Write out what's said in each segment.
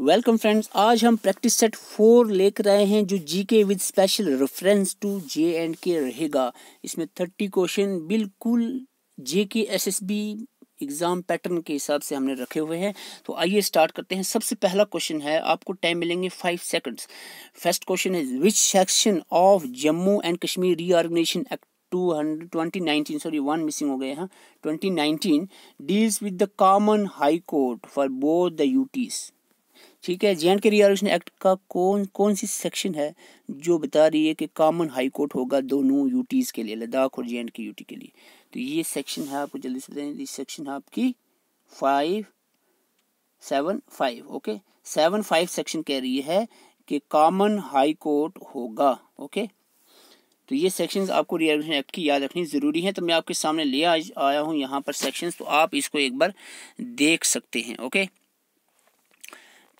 welcome friends आज हम practice set four लेकर आए हैं जो GK with special reference to J and K रहेगा इसमें थर्टी क्वेश्चन बिल्कुल J K S S B exam pattern के हिसाब से हमने रखे हुए हैं तो आइए स्टार्ट करते हैं सबसे पहला क्वेश्चन है आपको टाइम मिलेंगे फाइव सेकंड्स फर्स्ट क्वेश्चन है which section of Jammu and Kashmir reorganisation act two hundred twenty nineteen sorry one missing हो गए हैं twenty nineteen deals with the common high court for both the UTs ठीक है जे and के रियारक्षण act का कौन कौन सी सेक्शन है जो बता रही है कि कॉमन हाई कोर्ट होगा दोनों यूटीज़ के लिए लद्दाख और जे एंड के यूटी के लिए तो ये सेक्शन है आपको जल्दी से बताएं ये सेक्शन है आपकी five seven five okay seven five section कह रही है कि कॉमन हाई कोर्ट होगा ओके तो ये सेक्शंस आपको रिजर्वेशन एक्ट की याद रखनी ज़रूरी है तो मैं आपके सामने ले आया हूँ यहाँ पर सेक्शंस तो आप इसको एक बार देख सकते हैं ओके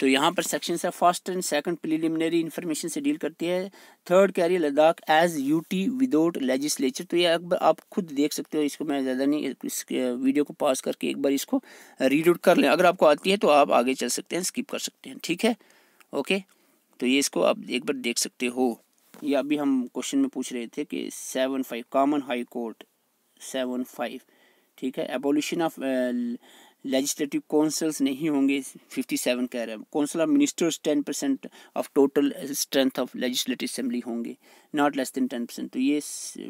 तो यहाँ पर सेक्शन है first and second preliminary information से डील करती है थर्ड कह रही है Ladakh as UT without legislature तो ये बार आप खुद देख सकते हो इसको मैं ज़्यादा नहीं इस वीडियो को पास करके एक बार इसको रीड आउट कर लें अगर आपको आती है तो आप आगे चल सकते हैं स्किप कर सकते हैं ठीक है ओके तो ये इसको आप एक बार देख सकते हो ये अभी हम क्वेश्चन में पूछ रहे थे कि seven five common high court seven five ठीक है एबोल्यूशन ऑफ लेजिस्लेटिव काउंसिल्स नहीं होंगे फिफ्टी सेवन कह रहे हैं council of ministers ten percent of total strength of legislative assembly होंगे not less than ten percent तो ये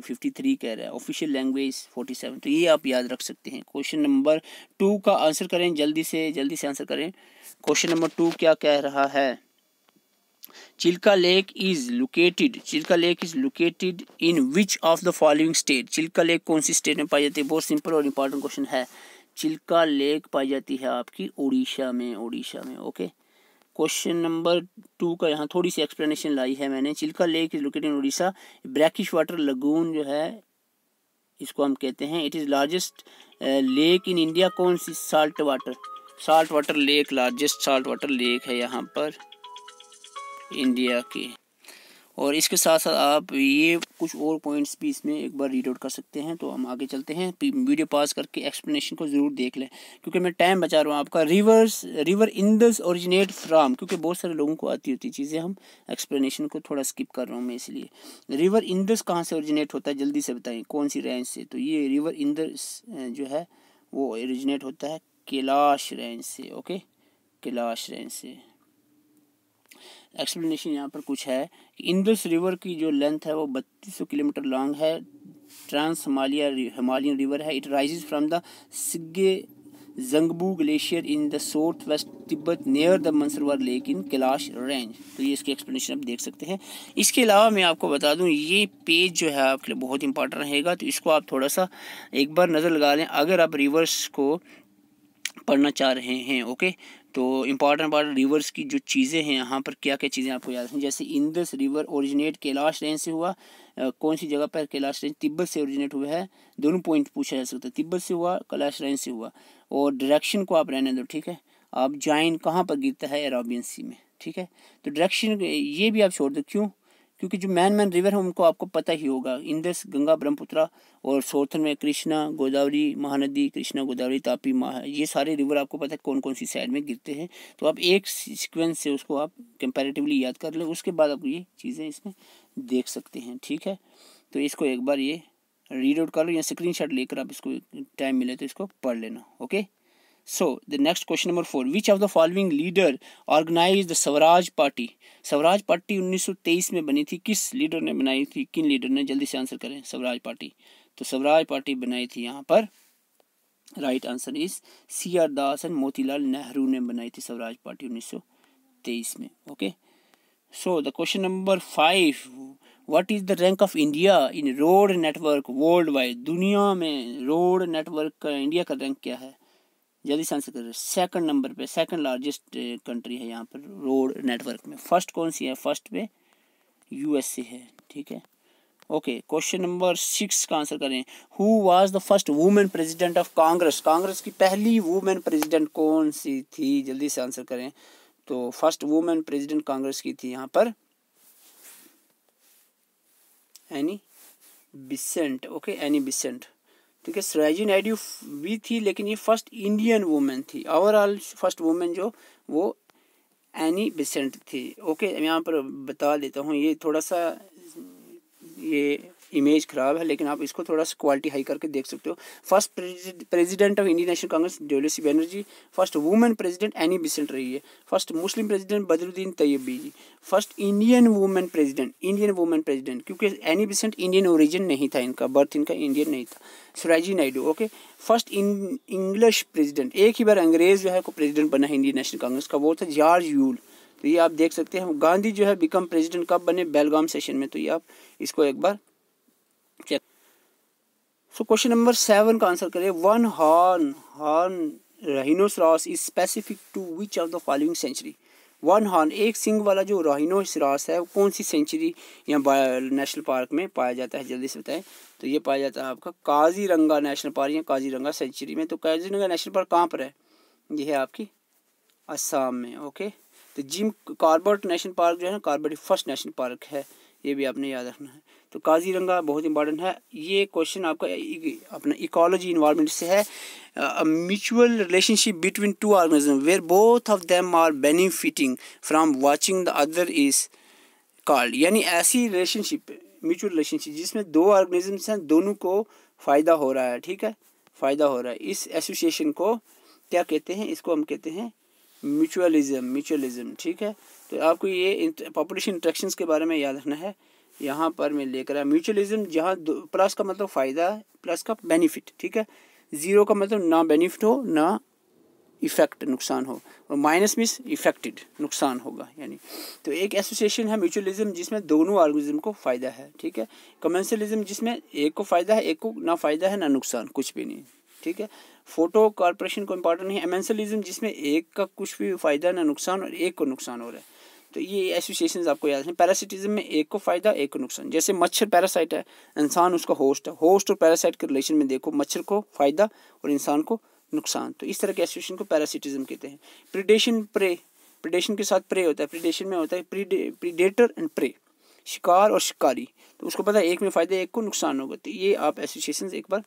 फिफ्टी थ्री कह रहा है ऑफिशियल लैंग्वेज फोर्टी सेवन तो ये आप याद रख सकते हैं क्वेश्चन नंबर टू का आंसर करें जल्दी से जल्दी से आंसर करें क्वेश्चन नंबर टू क्या कह रहा है Chilka lake is located Chilka lake is located in which of the following state Chilka lake कौन सी स्टेट में पाई जाती है बहुत सिंपल और इंपॉर्टेंट क्वेश्चन है चिल्का लेक पाई जाती है आपकी उड़ीसा में उड़ीसा में ओके क्वेश्चन नंबर टू का यहाँ थोड़ी सी एक्सप्लेनेशन लाई है मैंने Chilka lake is located in Orissa brackish water lagoon जो है इसको हम कहते हैं it is largest lake in India कौन सी salt water salt water lake largest salt water lake है यहाँ पर इंडिया की और इसके साथ साथ आप ये कुछ और पॉइंट्स भी इसमें एक बार रीड आउट कर सकते हैं तो हम आगे चलते हैं वीडियो पास करके एक्सप्लेनेशन को ज़रूर देख लें क्योंकि मैं टाइम बचा रहा हूँ आपका rivers river Indus originate from क्योंकि बहुत सारे लोगों को आती होती चीज़ें हम एक्सप्लेनेशन को थोड़ा स्किप कर रहा हूँ मैं इसलिए रिवर इंदस कहाँ से ओरिजिनेट होता है जल्दी से बताएँ कौन सी रेंज से तो ये रिवर इंदस जो है वो ओरिजिनेट होता है कैलाश रेंज से ओके कैलाश रेंज से एक्सप्लेनेशन यहाँ पर कुछ है कि इंदस रिवर की जो लेंथ है वो बत्तीस सौ किलोमीटर लॉन्ग है ट्रांस हमालिया हिमालयन रिवर है it rises from the Sengge Zangbo glacier in the south west Tibet near the Mansarovar lake in Kailash range तो ये इसकी एक्सप्लेनेशन आप देख सकते हैं इसके अलावा मैं आपको बता दूं ये पेज जो है आपके लिए बहुत इंपॉर्टेंट रहेगा तो इसको आप थोड़ा सा एक बार नज़र लगा लें अगर आप रिवर्स को पढ़ना चाह रहे हैं ओके तो इम्पॉर्टेंट पार्ट रिवर्स की जो चीज़ें हैं यहाँ पर क्या क्या चीज़ें आपको याद रखें जैसे Indus river originate Kailash range से हुआ कौन सी जगह पर कैलाश रेंज तिब्बत से ओरिजिनेट हुआ है दोनों पॉइंट पूछा जा सकता है तिब्बत से हुआ कैलाश रेंज से हुआ और डायरेक्शन को आप रहने दो ठीक है आप जाइन कहाँ पर गिरता है अराबियन सी में ठीक है तो डायरेक्शन ये भी आप छोड़ दो क्यों क्योंकि जो मैन मैन रिवर है उनको आपको पता ही होगा इंदस गंगा ब्रह्मपुत्रा और सोर्थन में कृष्णा गोदावरी महानदी कृष्णा गोदावरी तापी महा ये सारे रिवर आपको पता है कौन कौन सी साइड में गिरते हैं तो आप एक सिक्वेंस से उसको आप कंपेरेटिवली याद कर लें उसके बाद आप ये चीज़ें इसमें देख सकते हैं ठीक है तो इसको एक बार ये रीड आउट कर लो या स्क्रीन लेकर आप इसको टाइम मिले तो इसको पढ़ लेना okay so the next question number four which of the following leader organise the Swaraj party Swaraj party 1923 में बनी थी किस लीडर ने बनाई थी किन लीडर ने जल्दी से आंसर करें स्वराज पार्टी तो स्वराज पार्टी बनाई थी यहाँ पर right answer is C R Das and Motilal Nehru ने बनाई थी स्वराज पार्टी 1923 में okay so the question number five what is the rank of India in road network world wide दुनिया में रोड नेटवर्क का इंडिया का रैंक क्या है जल्दी से आंसर करें सेकंड नंबर पे सेकंड लार्जेस्ट कंट्री है यहाँ पर रोड नेटवर्क में फर्स्ट कौन सी है फर्स्ट पे यूएसए है ठीक है ओके क्वेश्चन नंबर सिक्स का आंसर करें who was the first women president of Congress Congress की पहली वुमेन प्रेसिडेंट कौन सी थी जल्दी से आंसर करें तो फर्स्ट वुमेन प्रेसिडेंट कांग्रेस की थी यहाँ पर Annie Besant okay Annie Besant क्योंकि सराजी नायडू भी थी लेकिन ये फर्स्ट इंडियन वुमेन थी ओवरऑल फर्स्ट वुमेन जो वो एनी बेसेंट थी ओके यहाँ पर बता देता हूँ ये थोड़ा सा ये इमेज खराब है लेकिन आप इसको थोड़ा सा क्वालिटी हाई करके देख सकते हो first president of Indian national Congress डेवलेसी Banerjee first women president Annie Besant रही है first Muslim president Badruddin Tyabji ji first Indian women president Indian women president क्योंकि एनी बिसेंट इंडियन ओरिजिन नहीं था इनका बर्थ इनका इंडियन नहीं था Sarojini Naidu okay first in English president एक ही बार अंग्रेज जो है को प्रेसिडेंट बना है इंडियन नेशनल कांग्रेस का वो था जॉर्ज यूल तो ये आप देख सकते हैं गांधी जो है बिकम प्रेसिडेंट कब बने बेलगाम सेशन में तो ये आप इसको एक बार check so question number seven का आंसर करें one horn horn rhinoceros is specific to which of the following sanctuary one horn एक सिंग वाला जो रोहिनोसरास है वो कौन सी सेंचुरी या नेशनल पार्क में पाया जाता है जल्दी से बताएं तो ये पाया जाता है आपका काजीरंगा नेशनल पार्क या काजीरंगा सेंचुरी में तो काजीरंगा नेशनल पार्क कहाँ पर है ये है आपकी असम में ओके तो जिम कार्बर्ट नेशनल पार्क जो है ना कार्बर्ट फर्स्ट नेशनल पार्क है ये भी आपने याद रखना है तो काजीरंगा बहुत इंपॉर्टेंट है ये क्वेश्चन आपका अपना इकोलॉजी इन्वायरमेंट से है mutual relationship between two organism where both of them are benefiting from watching the other is called यानी ऐसी रिलेशनशिप म्यूचुअल रिलेशनशिप जिसमें दो ऑर्गेनिजम्स हैं दोनों को फ़ायदा हो रहा है ठीक है फ़ायदा हो रहा है इस एसोसिएशन को क्या कहते हैं इसको हम कहते हैं म्यूचुअलिज्म म्यूचुअलिज्म ठीक है तो आपको ये पॉपुलेशन इंट्रैक्शंस के बारे में याद रखना है यहाँ पर मैं लेकर आया म्यूचुअलिज्म जहाँ प्लस का मतलब फ़ायदा है प्लस का बेनिफिट ठीक है ज़ीरो का मतलब ना बेनिफिट हो ना इफेक्ट नुकसान हो और माइनस मिस इफेक्टेड नुकसान होगा यानी तो एक एसोसिएशन है म्यूचुअलिज्म जिसमें दोनों ऑर्गेनिज्म को फ़ायदा है ठीक है कमर्शलिज्म जिसमें एक को फ़ायदा है एक को ना फ़ायदा है ना नुकसान कुछ भी नहीं ठीक है फोटो कॉरपोरेशन को इम्पोर्टेंट है एमेंसलिज्म जिसमें एक का कुछ भी फ़ायदा ना नुकसान और एक को नुकसान हो रहा है तो ये एसोसिएशन आपको याद रखें पैरासिटिज्म में एक को फ़ायदा एक को नुकसान जैसे मच्छर पैरासाइट है इंसान उसका होस्ट है होस्ट और पैरासाइट के रिलेशन में देखो मच्छर को फ़ायदा और इंसान को नुकसान तो इस तरह के एसोसिएशन को पैरासिटिज्म कहते हैं प्रिडेशन प्रे प्रिडेशन के साथ प्रे होता है प्रिडेशन में होता है प्रीडेटर एंड प्रे शिकार और शिकारी तो उसको पता है एक में फ़ायदा एक को नुकसान होगा तो ये आप एसोसिएशन एक बार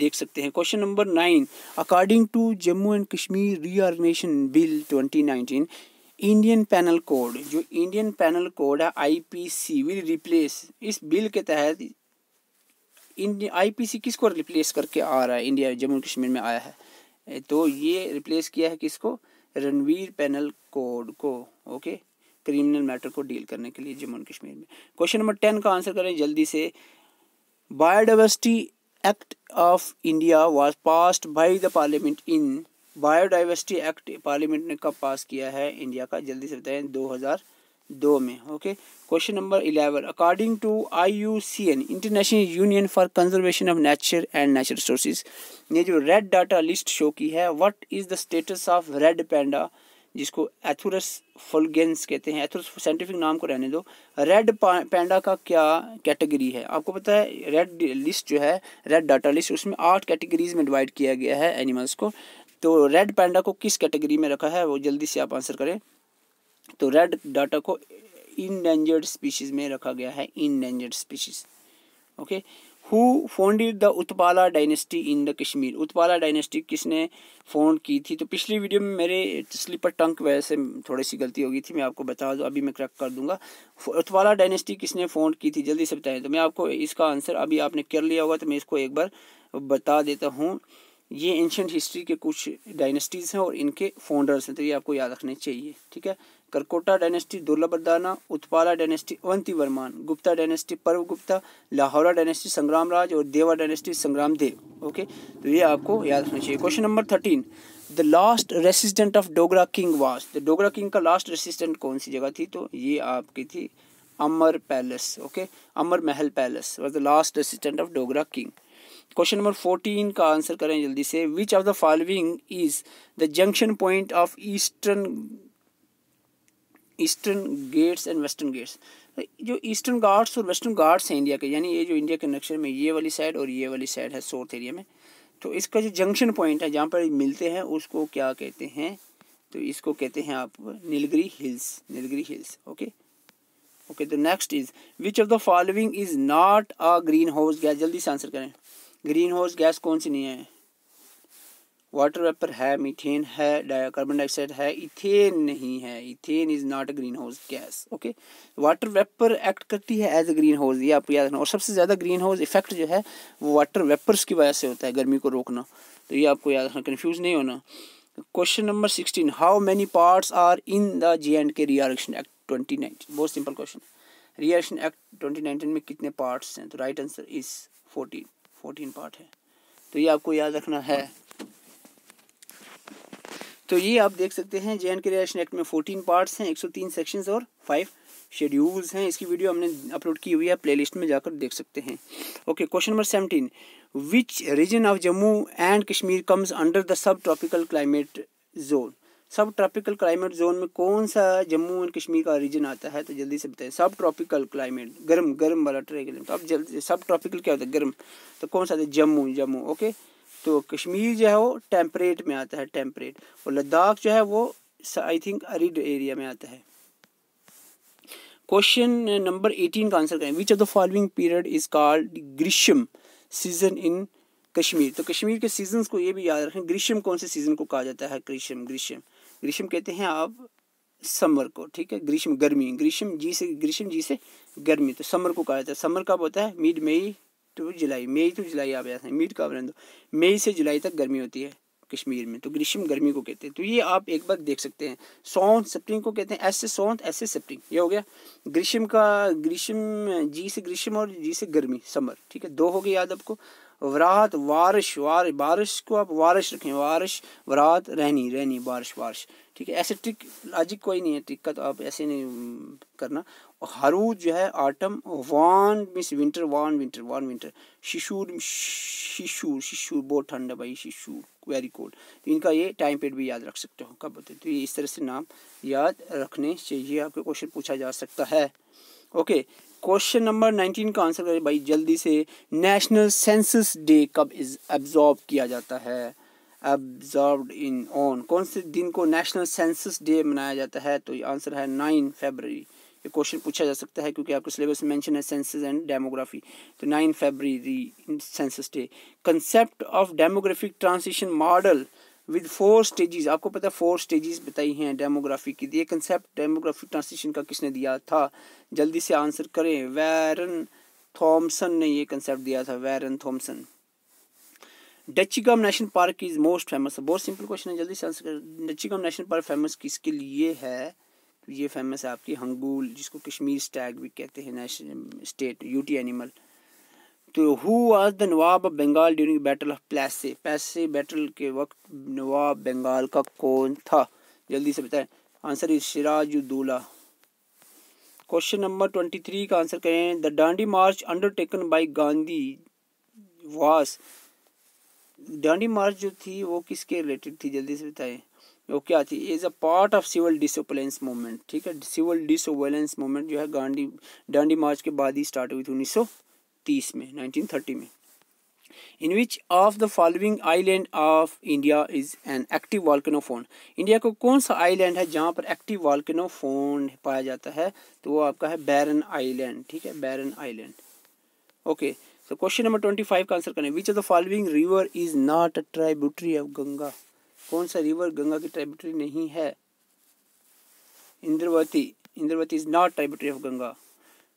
देख सकते हैं question number nine according to Jammu and Kashmir reorganisation bill 2019 Indian penal code जो इंडियन पैनल कोड है आईपीसी विल रिप्लेस इस बिल के तहत इंडिया आईपीसी किसको रिप्लेस करके आ रहा है इंडिया जम्मू कश्मीर में आया है तो ये रिप्लेस किया है किसको रणवीर पैनल कोड को ओके क्रिमिनल मैटर को डील करने के लिए जम्मू कश्मीर में क्वेश्चन नंबर टेन का आंसर करें जल्दी से biodiversity act of India was passed by the parliament in biodiversity act parliament ने कब पास किया है इंडिया का जल्दी से बताएं 2002 में okay question number eleven according to I U C N international union for conservation of nature and natural resources ने जो रेड डाटा लिस्ट शो की है what is the status of red panda जिसको एथुरस फुलगेंस कहते हैं एथुरस scientific नाम को रहने दो रेड पैंडा का क्या कैटेगरी है आपको पता है रेड लिस्ट जो है रेड डाटा लिस्ट उसमें आठ कैटेगरीज में डिवाइड किया गया है एनिमल्स को तो रेड पैंडा को किस कैटेगरी में रखा है वो जल्दी से आप आंसर करें तो रेड डाटा को इनडेंजर्ड स्पीशीज़ में रखा गया है endangered species okay who founded the Utpala dynasty in the Kashmir Utpala dynasty किसने फोन की थी तो पिछली वीडियो में मेरे स्लीपर टंक की वजह से थोड़ी सी गलती हो गई थी मैं आपको बता दूँ अभी मैं क्रैक कर दूंगा उत्पाला डायनेस्टी किसने फोन की थी जल्दी से बताएं तो मैं आपको इसका आंसर अभी आपने कर लिया होगा तो मैं इसको एक बार बता देता हूँ ये एंशंट हिस्ट्री के कुछ डायनेस्टीज़ हैं और इनके फाउंडर्स हैं तो ये आपको याद रखने चाहिए ठीक है Karkota dynasty Durlabhavardhana Utpala dynasty Avanti Varman Gupta dynasty Parva Gupta लाहौरा dynasty संग्राम राज और देवा डायनेस्टी संग्राम देव ओके तो ये आपको याद रखना चाहिए question number thirteen the last residence of Dogra king was the Dogra king का लास्ट रेसिस्टेंट कौन सी जगह थी तो ये आपकी थी अमर palace okay Amar Mahal palace was the last residence of Dogra king question number fourteen का आंसर करें जल्दी से which of the following is the junction point of eastern eastern Ghats and western Ghats जो ईस्टर्न गार्ड्स और वेस्टर्न गार्ड्स हैं इंडिया के यानी ये जो इंडिया के नक्शे में ये वाली साइड और ये वाली साइड है साउथ एरिया में तो इसका जो जंक्शन पॉइंट है जहाँ पर मिलते हैं उसको क्या कहते हैं तो इसको कहते हैं आप Nilgiri hills Nilgiri hills okay okay तो next is which of the following is not a green house gas जल्दी से आंसर करें ग्रीन हाउस गैस कौन सी नहीं है वाटर वेपर है मीथेन है कार्बन डाइऑक्साइड है इथेन नहीं है ethane is not a green house gas okay water vapour act करती है एज अ ग्रीन हाउस ये आपको याद रखना और सबसे ज़्यादा ग्रीन हाउस इफेक्ट जो है वो वाटर वेपर्स की वजह से होता है गर्मी को रोकना तो ये आपको याद रखना कन्फ्यूज नहीं होना question number sixteen how many parts are in the J and K reorganisation act twenty nineteen बहुत simple question reorganisation act twenty nineteen में कितने पार्ट्स हैं तो right answer is fourteen fourteen part है तो ये आपको याद रखना है तो ये आप देख सकते हैं J and K reorganisation act में फोर्टीन पार्ट्स हैं एक सौ तीन सेक्शंस और फाइव शेड्यूल्स हैं इसकी वीडियो हमने अपलोड की हुई है प्लेलिस्ट में जाकर देख सकते हैं okay question number seventeen which region of Jammu and Kashmir comes under the sub tropical climate zone sub tropical climate zone में कौन सा जम्मू एंड कश्मीर का रीजन आता है तो जल्दी से बताएं सब ट्रॉपिकल क्लाइमेट गर्म गर्म वाला ट्रेक तो अब जल्दी सब ट्रॉपिकल क्या होता है गर्म तो कौन सा आता है जम्मू जम्मू ओके तो कश्मीर जो है वो टेम्परेट में आता है टेम्परेट और लद्दाख जो है वो आई थिंक अरिड एरिया में आता है क्वेश्चन नंबर एटीन का आंसर करें which of the following period is called Grishm season in Kashmir तो कश्मीर के सीजन को ये भी याद रखें ग्रीष्म कौन से सीजन को कहा जाता है ग्रीष्म ग्रीष्म ग्रीष्म कहते हैं आप समर को ठीक है ग्रीष्म गर्मी ग्रीष्म जी से ग्रीष्म जी से गर्मी तो समर को कहा जाता है समर कब होता है mid May to July May to July आप जाते हैं मिड कब रहें मई से जुलाई तक गर्मी होती है कश्मीर में तो ग्रीष्म गर्मी को कहते हैं तो ये आप एक बार देख सकते हैं सौंत स्प्रिंग को कहते हैं ऐसे सौंत ऐसे स्प्रिंग ये हो गया ग्रीष्म का ग्रीष्म जी से ग्रीष्म और जी से गर्मी समर ठीक है दो हो गए याद आपको वरात वारिश वार बारिश को आप वारिश रखें वारिश वरात रहनी रहनी बारिश बारिश ठीक है ऐसे ट्रिक लॉजिक कोई नहीं है ट्रिक का तो आप ऐसे नहीं करना हरू जो है आटम वान मिस विंटर वान विंटर वान विंटर शिशूर शिशूर शिशूर बहुत ठंड है भाई शिशूर वेरी कोल्ड तो इनका ये टाइम पीरियड भी याद रख सकते हो कब होते तो ये इस तरह से नाम याद रखने चाहिए आपके क्वेश्चन पूछा जा सकता है ओके क्वेश्चन नंबर नाइनटीन का आंसर करें भाई जल्दी से नेशनल सेंसस डे कब इज एब्जॉर्ब किया जाता है एब्जॉर्ब इन ऑन कौन से दिन को नेशनल सेंसस डे मनाया जाता है तो ये आंसर है नाइन फेबररी ये क्वेश्चन पूछा जा सकता है क्योंकि आपके सिलेबस में मेंशन है सेंसस एंड डेमोग्राफी तो nine February census day concept of demographic transition model with four stages आपको पता है फोर स्टेजेस बताई हैं डेमोग्राफी की ये कंसेप्ट डेमोग्राफी ट्रांसलेशन का किसने दिया था जल्दी से आंसर करें वैरन थॉमसन ने ये कंसेप्ट दिया था Warren Thompson Dachigam national park is most famous बहुत सिंपल क्वेश्चन है जल्दी से आंसर करें डचिगम नेशनल पार्क फेमस किसके लिए है तो ये फेमस है आपकी हंगूल जिसको कश्मीर स्टैग भी कहते हैं नेशनल स्टेट यूटी एनिमल तो who was the nawab of Bengal during battle of Plassey Plassey battle के वक्त नवाब बंगाल का कौन था जल्दी से बताएं answer is Sirajuddaula question number twenty three का आंसर करें the Dandi march undertaken by Gandhi was Dandi मार्च जो थी वो किसके रिलेटेड थी जल्दी से बताएं वो क्या थी is a part of civil disobedience movement ठीक है सिविल डिसोवलेंस मूवमेंट जो है गांधी डांडी मार्च के बाद ही स्टार्ट हुई थी उन्नीस सौ 1930 में 1930 में in which of the following island of India is an active volcano found India को कौन सा आइलैंड है जहाँ पर एक्टिव वाल्कनो फोन पाया जाता है तो वो आपका है बैरन आइलैंड ठीक है Barren Island okay so question number twenty five का आंसर करें which of the following river is not a tributary of Ganga कौन सा रिवर गंगा की ट्राइब्यूटरी नहीं है Indravati Indravati is not tributary of Ganga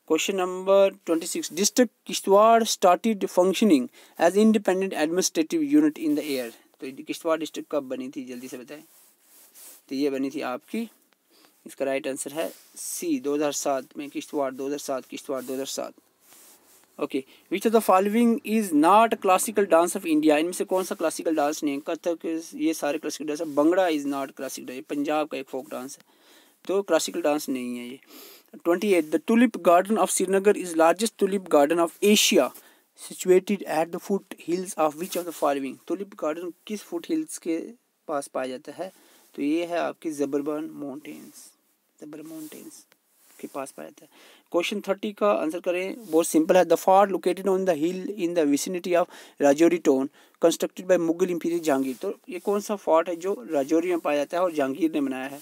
question number twenty six district Kishtwar started functioning as independent administrative unit in the year तो Kishtwar district कब बनी थी जल्दी से बताएं तो ये बनी थी आपकी इसका राइट आंसर है सी 2007 में Kishtwar 2007 Kishtwar 2007 okay which of the following is not classical dance of India इनमें से कौन सा क्लासिकल डांस नहीं है कथक ये सारे क्लासिकल डांस है Bhangra is not classical dance Punjab का एक फोक डांस है तो क्लासिकल डांस नहीं है ये 28 the tulip garden of srinagar is largest tulip garden of asia situated at the foot hills of which of the following tulip garden किस foot hills के पास पाया जाता है तो ये है आपके जबरबन माउंटेन्स जबर माउंटेन्स के पास पाया जाता है क्वेश्चन थर्टी का आंसर करें बहुत सिंपल है the fort located on the hill in the vicinity of Rajouri town constructed by Mughal emperor Jahangir तो ये कौन सा फोर्ट है जो राजौरी में पाया जाता है और जहांगीर ने बनाया है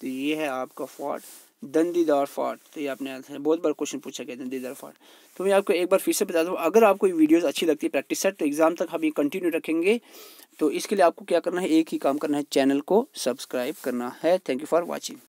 तो ये है आपका फोर्ट दंदीदार फाट तो ये आपने बहुत बार क्वेश्चन पूछा गया दार फाट तो मैं आपको एक बार फिर से बता दूँ अगर आपको ये वीडियोस अच्छी लगती है प्रैक्टिस सेट तो एग्ज़ाम तक हम ये कंटिन्यू रखेंगे तो इसके लिए आपको क्या करना है एक ही काम करना है चैनल को सब्सक्राइब करना है थैंक यू फॉर वॉचिंग